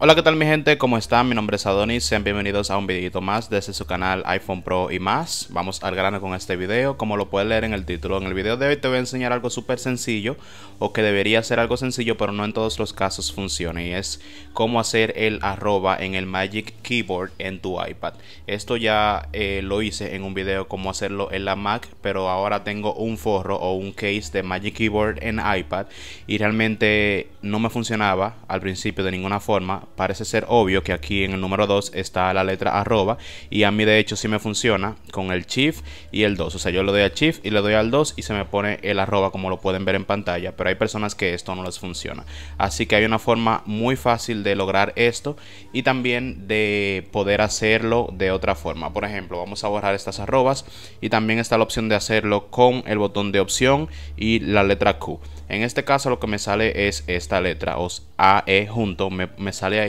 Hola qué tal mi gente, ¿cómo están? Mi nombre es Adonis, sean bienvenidos a un videito más desde su canal iPhone Pro y más. Vamos al grano con este video, como lo puedes leer en el título. En el video de hoy te voy a enseñar algo súper sencillo, o que debería ser algo sencillo, pero no en todos los casos funciona, y es cómo hacer el arroba en el Magic Keyboard en tu iPad. Esto ya eh, lo hice en un video, cómo hacerlo en la Mac, pero ahora tengo un forro o un case de Magic Keyboard en iPad, y realmente no me funcionaba al principio de ninguna forma, parece ser obvio que aquí en el número 2 está la letra arroba y a mí de hecho sí me funciona con el shift y el 2. O sea, yo le doy al shift y le doy al 2 y se me pone el arroba como lo pueden ver en pantalla, pero hay personas que esto no les funciona. Así que hay una forma muy fácil de lograr esto y también de poder hacerlo de otra forma. Por ejemplo, vamos a borrar estas arrobas y también está la opción de hacerlo con el botón de opción y la letra Q. En este caso lo que me sale es esta letra, o AE junto, me, me sale ahí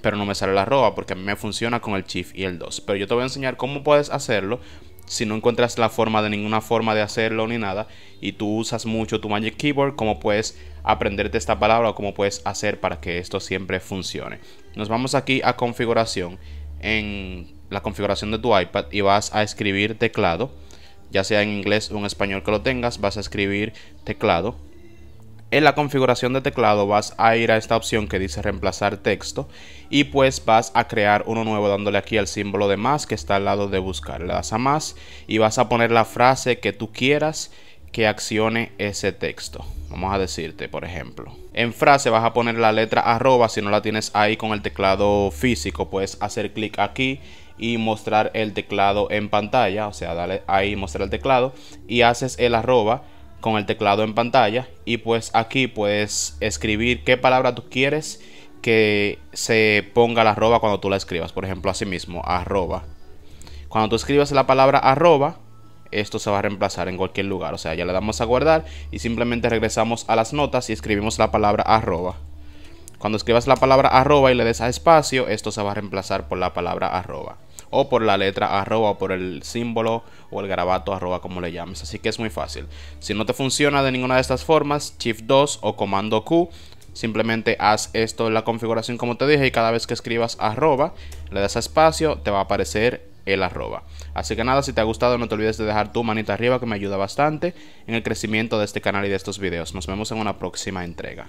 pero no me sale la arroba porque a mí me funciona con el shift y el 2. Pero yo te voy a enseñar cómo puedes hacerlo si no encuentras la forma de ninguna forma de hacerlo ni nada y tú usas mucho tu Magic Keyboard, cómo puedes aprenderte esta palabra o cómo puedes hacer para que esto siempre funcione. Nos vamos aquí a configuración, en la configuración de tu iPad y vas a escribir teclado, ya sea en inglés o en español que lo tengas, vas a escribir teclado en la configuración de teclado vas a ir a esta opción que dice reemplazar texto y pues vas a crear uno nuevo dándole aquí al símbolo de más que está al lado de buscar. Le das a más y vas a poner la frase que tú quieras que accione ese texto. Vamos a decirte, por ejemplo. En frase vas a poner la letra arroba, si no la tienes ahí con el teclado físico, puedes hacer clic aquí y mostrar el teclado en pantalla, o sea, dale ahí mostrar el teclado y haces el arroba con el teclado en pantalla y pues aquí puedes escribir qué palabra tú quieres que se ponga la arroba cuando tú la escribas. Por ejemplo, así mismo, arroba. Cuando tú escribas la palabra arroba, esto se va a reemplazar en cualquier lugar. O sea, ya le damos a guardar y simplemente regresamos a las notas y escribimos la palabra arroba. Cuando escribas la palabra arroba y le des a espacio, esto se va a reemplazar por la palabra arroba. O por la letra arroba o por el símbolo o el garabato arroba como le llames. Así que es muy fácil. Si no te funciona de ninguna de estas formas, Shift 2 o Comando Q, simplemente haz esto en la configuración como te dije y cada vez que escribas arroba, le des a espacio, te va a aparecer el arroba. Así que nada, si te ha gustado no te olvides de dejar tu manita arriba que me ayuda bastante en el crecimiento de este canal y de estos videos. Nos vemos en una próxima entrega.